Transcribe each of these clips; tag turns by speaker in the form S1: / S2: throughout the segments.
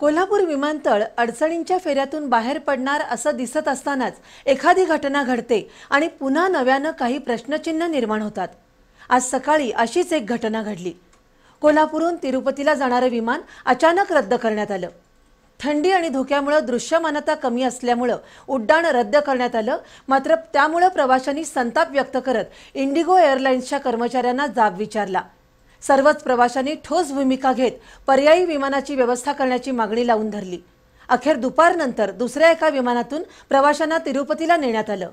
S1: कोल्हापूर विमानतळ अडचणींच्या फेऱ्यातून बाहेर पडणार असं दिसत असतानाच एखादी घटना घडते आणि पुन्हा नव्यानं काही प्रश्नचिन्ह निर्माण होतात आज सकाळी अशीच एक घटना घडली कोल्हापूरहून तिरुपतीला जाणारं विमान अचानक रद्द करण्यात आलं थंडी आणि धुक्यामुळं दृश्यमानता कमी असल्यामुळं उड्डाण रद्द करण्यात आलं मात्र त्यामुळं प्रवाशांनी संताप व्यक्त करत इंडिगो एअरलाइन्सच्या कर्मचाऱ्यांना जाब विचारला सर्वच प्रवाशांनी ठोस भूमिका घेत पर्यायी विमानाची व्यवस्था करण्याची मागणी लावून धरली अखेर दुपारनंतर दुसऱ्या एका विमानातून प्रवाशांना तिरुपतीला नेण्यात आलं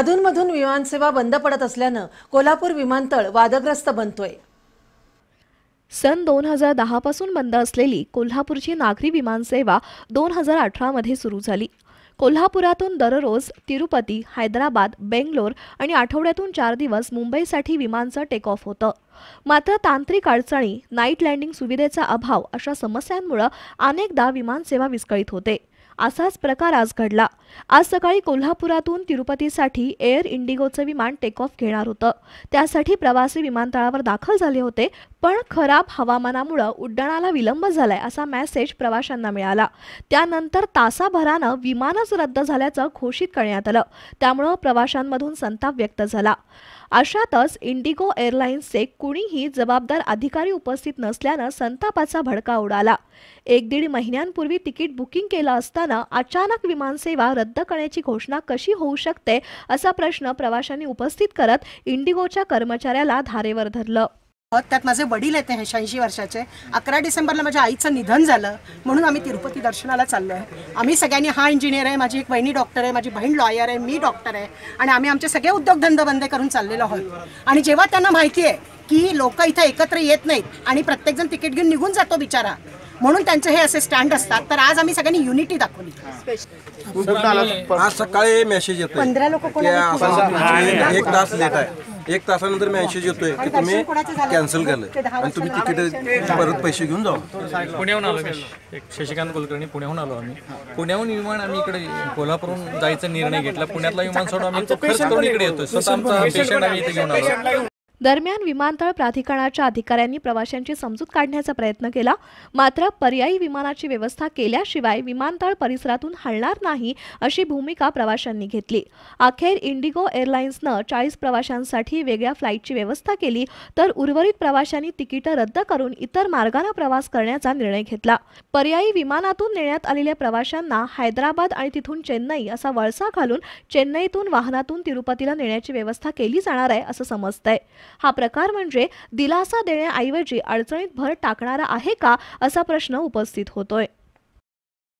S1: अधूनमधून विमानसेवा बंद पडत असल्यानं कोल्हापूर
S2: विमानतळ वादग्रस्त बनतोय सन दोन हजार दहापासून बंद असलेली कोल्हापूरची नागरी विमानसेवा दोन हजार अठरामध्ये सुरू झाली कोल्हापुरातून दररोज तिरुपती हैदराबाद बेंगलोर आणि आठवड्यातून चार दिवस मुंबईसाठी विमानचं टेक ऑफ होतं मात्र तांत्रिक अडचणी नाईट लँडिंग सुविधेचा अभाव अशा समस्यांमुळे अनेकदा विमानसेवा विस्कळीत होते असाच प्रकार आज घडला आज सकाळी कोल्हापुरातून तिरुपतीसाठी एअर इंडिगोचं विमान टेक ऑफ घेणार होतं त्यासाठी प्रवासी विमानतळावर दाखल झाले होते पण खराब हवामानामुळं उड्डाणाला विलंब झालाय असा मेसेज प्रवाशांना मिळाला त्यानंतर तासाभरानं विमानच रद्द झाल्याचं घोषित करण्यात आलं त्यामुळं प्रवाशांमधून संताप व्यक्त झाला अशातच इंडिगो एअरलाइन्सचे कुणीही जबाबदार अधिकारी उपस्थित नसल्यानं संतापाचा भडका उडाला एक दीड महिन्यांपूर्वी तिकीट बुकिंग केलं असताना अचानक विमानसेवा रद्द करण्याची घोषणा कशी होऊ शकते असा प्रश्न प्रवाशांनी उपस्थित करत इंडिगोच्या कर्मचाऱ्याला धारेवर धरलं त्यात माझे वडील हे शहाऐंशी वर्षाचे अकरा डिसेंबरला माझ्या
S3: आईचं निधन झालं म्हणून आम्ही तिरुपती दर्शनाला चाललो आहे आम्ही सगळ्यांनी हा इंजिनियर आहे माझी एक बहिणी डॉक्टर आहे माझी बहीण लॉयर आहे मी डॉक्टर आहे आणि आम्ही आमचे सगळे उद्योगधंदे बंद करून चाललेलो आहोत आणि जेव्हा त्यांना माहिती आहे की लोक इथं एकत्र येत नाहीत आणि प्रत्येकजण तिकीट घेऊन निघून जातो बिचारा म्हणून त्यांचे हे असे स्टँड असतात तर आज आम्ही सगळ्यांनी युनिटी
S2: दाखवली आज
S3: सकाळी मेसेज येतो पंधरा लोक एक तास लेट आहे एक तासानंतर मॅसेज येतोय की तुम्ही कॅन्सल केलं आणि तुम्ही तिकीट परत पैसे घेऊन जाऊ पुण्याहून आलो
S2: शशिकांत कुलकर्णी पुण्याहून आलो आम्ही पुण्याहून विमान आम्ही इकडे कोल्हापूरहून जायचा निर्णय घेतला पुण्यातला विमान सोडून आम्ही इकडे येतोय स्वतः पेशंट आम्ही इथे घेऊन आलो दरम्यान विमानतळ प्राधिकरणाच्या अधिकाऱ्यांनी प्रवाशांची समजूत काढण्याचा प्रयत्न केला मात्र पर्यायी विमानाची व्यवस्था केल्याशिवाय विमानतळ परिसरातून हलणार नाही अशी भूमिका प्रवाशांनी घेतली अखेर इंडिगो एअरलाइन्सनं चाळीस प्रवाशांसाठी वेगळ्या फ्लाईटची व्यवस्था केली तर उर्वरित प्रवाशांनी तिकीट रद्द करून इतर मार्गाने प्रवास करण्याचा निर्णय घेतला पर्यायी विमानातून नेण्यात आलेल्या प्रवाशांना हैदराबाद आणि तिथून चेन्नई असा वळसा घालून चेन्नईतून वाहनातून तिरुपतीला नेण्याची व्यवस्था केली जाणार आहे असं समजतंय हा प्रकार म्हणजे दिलासा देण्याऐवजी अडचणीत भर टाकणारा आहे का असा प्रश्न उपस्थित होतोय